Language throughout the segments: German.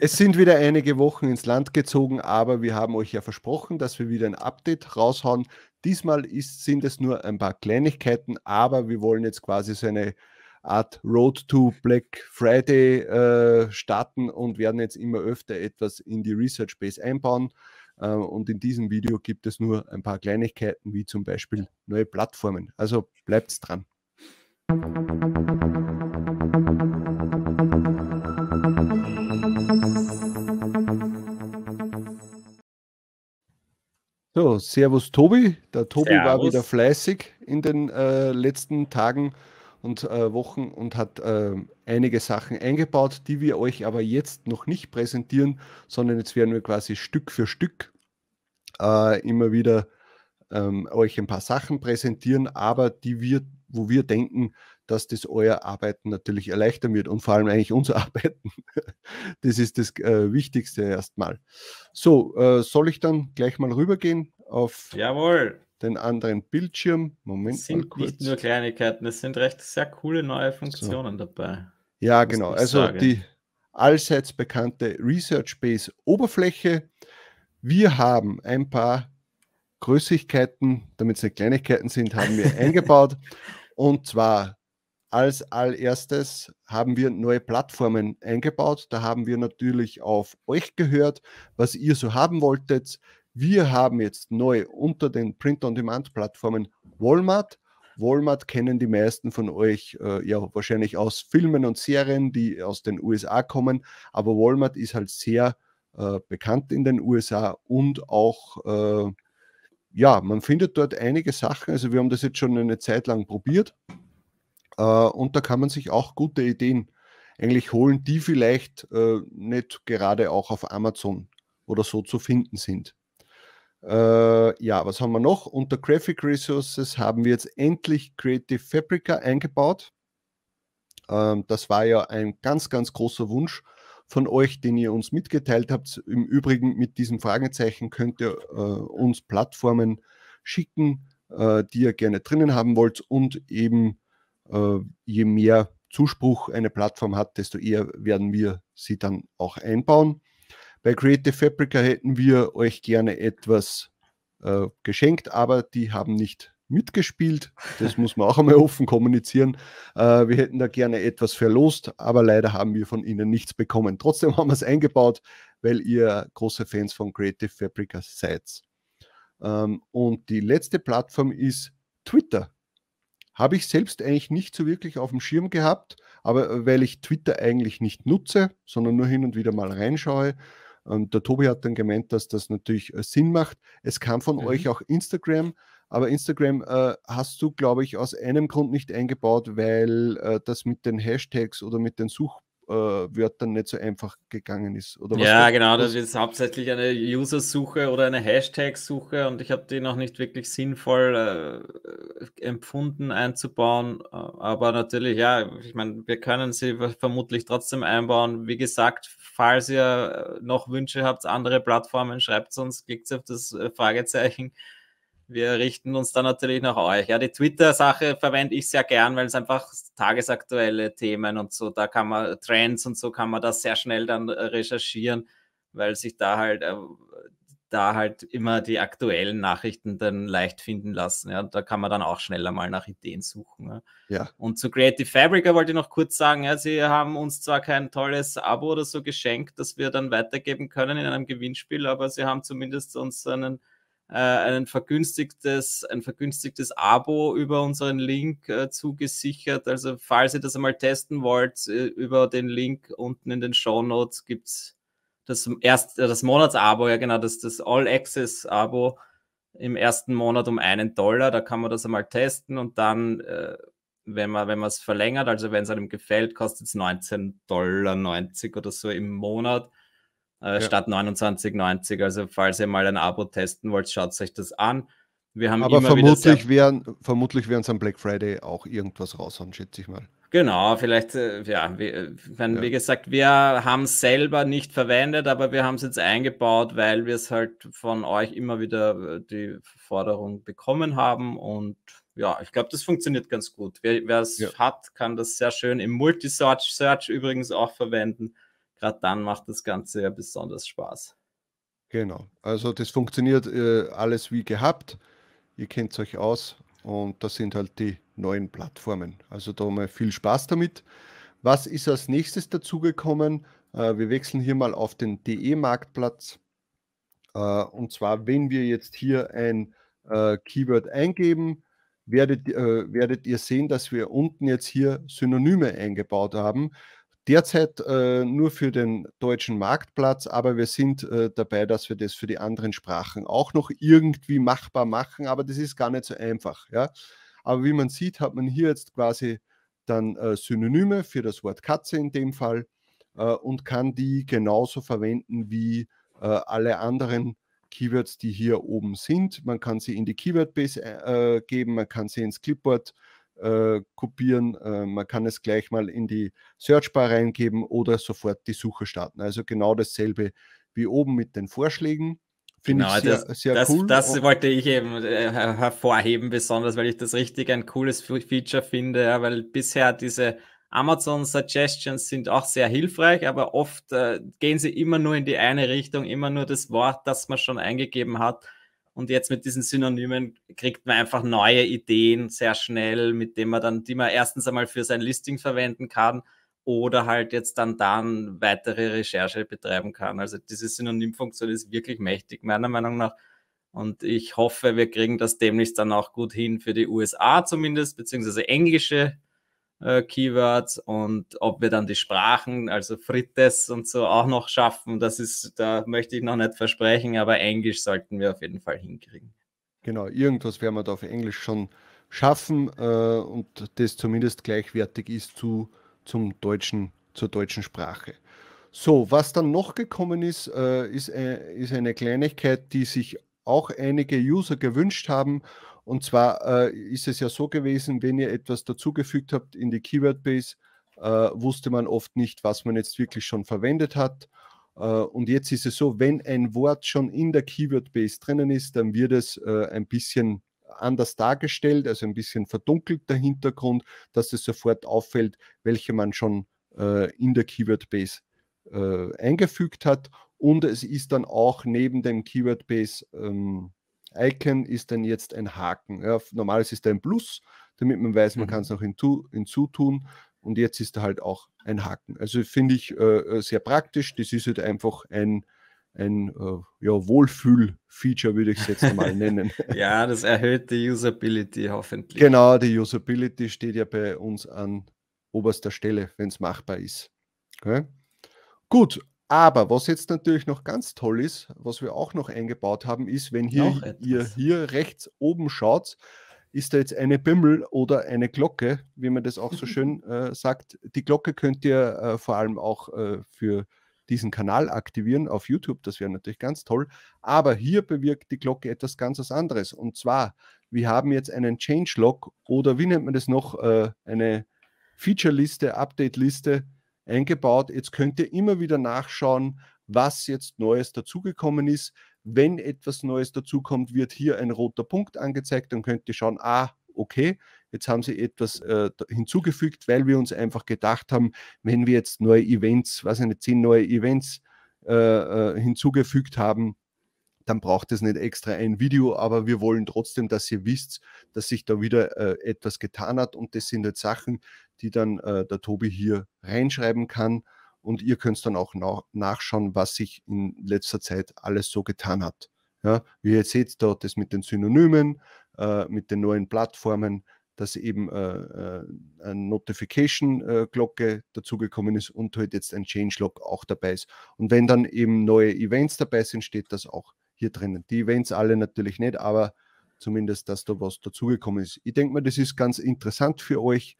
es sind wieder einige Wochen ins Land gezogen, aber wir haben euch ja versprochen, dass wir wieder ein Update raushauen. Diesmal ist, sind es nur ein paar Kleinigkeiten, aber wir wollen jetzt quasi so eine Art Road to Black Friday äh, starten und werden jetzt immer öfter etwas in die Research Base einbauen. Äh, und in diesem Video gibt es nur ein paar Kleinigkeiten, wie zum Beispiel neue Plattformen. Also bleibt dran. So, Servus Tobi. Der Tobi servus. war wieder fleißig in den äh, letzten Tagen und äh, Wochen und hat äh, einige Sachen eingebaut, die wir euch aber jetzt noch nicht präsentieren, sondern jetzt werden wir quasi Stück für Stück äh, immer wieder ähm, euch ein paar Sachen präsentieren, aber die wir wo wir denken, dass das euer Arbeiten natürlich erleichtern wird und vor allem eigentlich unser Arbeiten. Das ist das äh, Wichtigste erstmal. So, äh, soll ich dann gleich mal rübergehen auf Jawohl. den anderen Bildschirm? Moment. Es sind nicht nur Kleinigkeiten, es sind recht sehr coole neue Funktionen so. dabei. Ja, genau. Also sagen. die allseits bekannte Research Base Oberfläche. Wir haben ein paar Größigkeiten, damit es nicht Kleinigkeiten sind, haben wir eingebaut. Und zwar als allererstes haben wir neue Plattformen eingebaut. Da haben wir natürlich auf euch gehört, was ihr so haben wolltet. Wir haben jetzt neu unter den Print-on-Demand-Plattformen Walmart. Walmart kennen die meisten von euch äh, ja wahrscheinlich aus Filmen und Serien, die aus den USA kommen. Aber Walmart ist halt sehr äh, bekannt in den USA und auch äh, ja, man findet dort einige Sachen. Also wir haben das jetzt schon eine Zeit lang probiert äh, und da kann man sich auch gute Ideen eigentlich holen, die vielleicht äh, nicht gerade auch auf Amazon oder so zu finden sind. Äh, ja, was haben wir noch? Unter Graphic Resources haben wir jetzt endlich Creative Fabrica eingebaut. Ähm, das war ja ein ganz, ganz großer Wunsch von euch, den ihr uns mitgeteilt habt. Im Übrigen mit diesem Fragezeichen könnt ihr äh, uns Plattformen schicken, äh, die ihr gerne drinnen haben wollt. Und eben äh, je mehr Zuspruch eine Plattform hat, desto eher werden wir sie dann auch einbauen. Bei Creative Fabrica hätten wir euch gerne etwas äh, geschenkt, aber die haben nicht mitgespielt. Das muss man auch einmal offen kommunizieren. Äh, wir hätten da gerne etwas verlost, aber leider haben wir von Ihnen nichts bekommen. Trotzdem haben wir es eingebaut, weil ihr große Fans von Creative Fabrica seid. Ähm, und die letzte Plattform ist Twitter. Habe ich selbst eigentlich nicht so wirklich auf dem Schirm gehabt, aber äh, weil ich Twitter eigentlich nicht nutze, sondern nur hin und wieder mal reinschaue. Und der Tobi hat dann gemeint, dass das natürlich äh, Sinn macht. Es kam von mhm. euch auch Instagram. Aber Instagram äh, hast du, glaube ich, aus einem Grund nicht eingebaut, weil äh, das mit den Hashtags oder mit den Suchwörtern äh, nicht so einfach gegangen ist. ja, genau, das ist hauptsächlich eine User-Suche oder eine Hashtag-Suche und ich habe die noch nicht wirklich sinnvoll äh, empfunden einzubauen. Äh, aber natürlich, ja, ich meine, wir können sie vermutlich trotzdem einbauen. Wie gesagt, falls ihr äh, noch Wünsche habt, andere Plattformen, schreibt es uns, klickt auf das Fragezeichen wir richten uns dann natürlich nach euch. Ja, die Twitter-Sache verwende ich sehr gern, weil es einfach tagesaktuelle Themen und so, da kann man Trends und so kann man das sehr schnell dann äh, recherchieren, weil sich da halt äh, da halt immer die aktuellen Nachrichten dann leicht finden lassen. Ja, da kann man dann auch schneller mal nach Ideen suchen. Ja. Ne? ja. Und zu Creative Fabrica wollte ich noch kurz sagen, ja, sie haben uns zwar kein tolles Abo oder so geschenkt, das wir dann weitergeben können in einem Gewinnspiel, aber sie haben zumindest uns einen äh, ein vergünstigtes, ein vergünstigtes Abo über unseren Link äh, zugesichert. Also falls ihr das einmal testen wollt, äh, über den Link unten in den Show Notes gibt es das, erst, äh, das Monatsabo, ja genau, das, das All-Access-Abo im ersten Monat um einen Dollar. Da kann man das einmal testen und dann, äh, wenn man es verlängert, also wenn es einem gefällt, kostet es 19,90 Dollar oder so im Monat äh, ja. statt 29,90. Also falls ihr mal ein Abo testen wollt, schaut euch das an. Wir haben Aber vermutlich, werden, vermutlich werden sie am Black Friday auch irgendwas raushauen, schätze ich mal. Genau, vielleicht, äh, ja, wie, äh, wenn, ja. wie gesagt, wir haben es selber nicht verwendet, aber wir haben es jetzt eingebaut, weil wir es halt von euch immer wieder äh, die Forderung bekommen haben. Und ja, ich glaube, das funktioniert ganz gut. Wer es ja. hat, kann das sehr schön im Multisort-Search übrigens auch verwenden. Gerade dann macht das Ganze ja besonders Spaß. Genau, also das funktioniert äh, alles wie gehabt. Ihr kennt es euch aus und das sind halt die neuen Plattformen. Also da mal viel Spaß damit. Was ist als nächstes dazugekommen? Äh, wir wechseln hier mal auf den DE-Marktplatz. Äh, und zwar, wenn wir jetzt hier ein äh, Keyword eingeben, werdet, äh, werdet ihr sehen, dass wir unten jetzt hier Synonyme eingebaut haben derzeit äh, nur für den deutschen Marktplatz, aber wir sind äh, dabei, dass wir das für die anderen Sprachen auch noch irgendwie machbar machen, aber das ist gar nicht so einfach. Ja? Aber wie man sieht, hat man hier jetzt quasi dann äh, Synonyme für das Wort Katze in dem Fall äh, und kann die genauso verwenden wie äh, alle anderen Keywords, die hier oben sind. Man kann sie in die Keyword Base äh, geben, man kann sie ins Clipboard äh, äh, kopieren. Äh, man kann es gleich mal in die Searchbar reingeben oder sofort die Suche starten. Also genau dasselbe wie oben mit den Vorschlägen. Finde genau, ich sehr, das, sehr das, cool. Das wollte ich eben her äh, hervorheben, besonders weil ich das richtig ein cooles Feature finde, ja, weil bisher diese Amazon Suggestions sind auch sehr hilfreich, aber oft äh, gehen sie immer nur in die eine Richtung, immer nur das Wort, das man schon eingegeben hat. Und jetzt mit diesen Synonymen kriegt man einfach neue Ideen sehr schnell, mit denen man dann, die man erstens einmal für sein Listing verwenden kann oder halt jetzt dann dann weitere Recherche betreiben kann. Also diese Synonymfunktion ist wirklich mächtig, meiner Meinung nach. Und ich hoffe, wir kriegen das demnächst dann auch gut hin für die USA zumindest, beziehungsweise englische äh, Keywords und ob wir dann die Sprachen, also Frites und so auch noch schaffen, das ist, da möchte ich noch nicht versprechen, aber Englisch sollten wir auf jeden Fall hinkriegen. Genau, irgendwas werden wir da auf Englisch schon schaffen äh, und das zumindest gleichwertig ist zu zum deutschen, zur deutschen Sprache. So, was dann noch gekommen ist, äh, ist, äh, ist eine Kleinigkeit, die sich auch einige User gewünscht haben und zwar äh, ist es ja so gewesen, wenn ihr etwas dazugefügt habt in die Keyword Base, äh, wusste man oft nicht, was man jetzt wirklich schon verwendet hat. Äh, und jetzt ist es so, wenn ein Wort schon in der Keyword Base drinnen ist, dann wird es äh, ein bisschen anders dargestellt, also ein bisschen verdunkelt der Hintergrund, dass es sofort auffällt, welche man schon äh, in der Keyword Base äh, eingefügt hat. Und es ist dann auch neben dem Keyword Base ähm, Icon ist dann jetzt ein Haken. Ja, normales ist ein Plus, damit man weiß, man mhm. kann es noch hinzu, hinzutun. Und jetzt ist da halt auch ein Haken. Also finde ich äh, äh, sehr praktisch. Das ist halt einfach ein, ein äh, ja, Wohlfühl-Feature, würde ich es jetzt mal nennen. ja, das erhöht die Usability hoffentlich. Genau, die Usability steht ja bei uns an oberster Stelle, wenn es machbar ist. Okay? Gut, aber was jetzt natürlich noch ganz toll ist, was wir auch noch eingebaut haben, ist, wenn hier, ihr hier rechts oben schaut, ist da jetzt eine Bimmel oder eine Glocke, wie man das auch so schön äh, sagt. Die Glocke könnt ihr äh, vor allem auch äh, für diesen Kanal aktivieren auf YouTube, das wäre natürlich ganz toll. Aber hier bewirkt die Glocke etwas ganz anderes. Und zwar, wir haben jetzt einen Change Log oder wie nennt man das noch, äh, eine Feature-Liste, Update-Liste, eingebaut. Jetzt könnt ihr immer wieder nachschauen, was jetzt Neues dazugekommen ist. Wenn etwas Neues dazukommt, wird hier ein roter Punkt angezeigt. Dann könnt ihr schauen, ah, okay, jetzt haben sie etwas äh, hinzugefügt, weil wir uns einfach gedacht haben, wenn wir jetzt neue Events, was eine zehn neue Events äh, äh hinzugefügt haben, dann braucht es nicht extra ein Video, aber wir wollen trotzdem, dass ihr wisst, dass sich da wieder äh, etwas getan hat und das sind jetzt Sachen, die dann äh, der Tobi hier reinschreiben kann und ihr könnt dann auch nach nachschauen, was sich in letzter Zeit alles so getan hat. Ja, wie ihr seht, da das mit den Synonymen, äh, mit den neuen Plattformen, dass eben äh, äh eine Notification-Glocke äh, dazugekommen ist und halt jetzt ein Changelog auch dabei ist. Und wenn dann eben neue Events dabei sind, steht das auch hier drinnen. Die Events alle natürlich nicht, aber zumindest, dass da was dazugekommen ist. Ich denke mal, das ist ganz interessant für euch,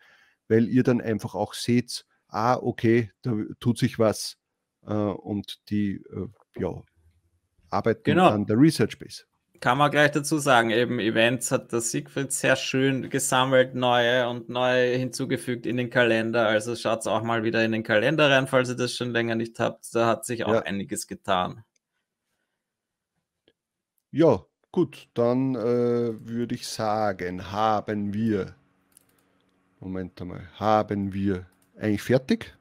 weil ihr dann einfach auch seht, ah, okay, da tut sich was äh, und die äh, ja, arbeiten genau. an der Research Base. Kann man gleich dazu sagen, eben Events hat der Siegfried sehr schön gesammelt, neue und neue hinzugefügt in den Kalender. Also schaut auch mal wieder in den Kalender rein, falls ihr das schon länger nicht habt. Da hat sich auch ja. einiges getan. Ja, gut, dann äh, würde ich sagen, haben wir. Moment einmal, haben wir eigentlich fertig?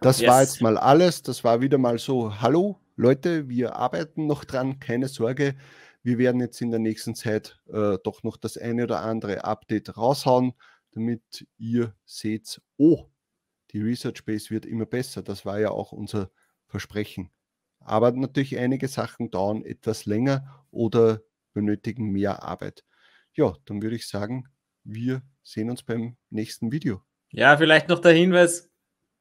Das yes. war jetzt mal alles. Das war wieder mal so: Hallo Leute, wir arbeiten noch dran, keine Sorge. Wir werden jetzt in der nächsten Zeit äh, doch noch das eine oder andere Update raushauen, damit ihr seht, oh, die Research Base wird immer besser. Das war ja auch unser Versprechen aber natürlich einige Sachen dauern etwas länger oder benötigen mehr Arbeit. Ja, dann würde ich sagen, wir sehen uns beim nächsten Video. Ja, vielleicht noch der Hinweis,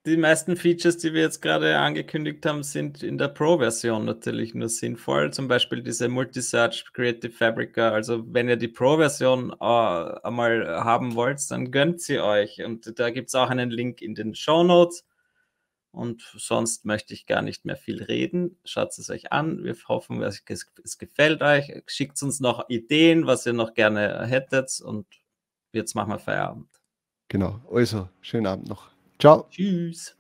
die meisten Features, die wir jetzt gerade angekündigt haben, sind in der Pro-Version natürlich nur sinnvoll. Zum Beispiel diese Multisearch Creative Fabrica. Also wenn ihr die Pro-Version äh, einmal haben wollt, dann gönnt sie euch. Und da gibt es auch einen Link in den Show Notes. Und sonst möchte ich gar nicht mehr viel reden. Schaut es euch an. Wir hoffen, es gefällt euch. Schickt uns noch Ideen, was ihr noch gerne hättet. Und jetzt machen wir Feierabend. Genau. Also, schönen Abend noch. Ciao. Tschüss.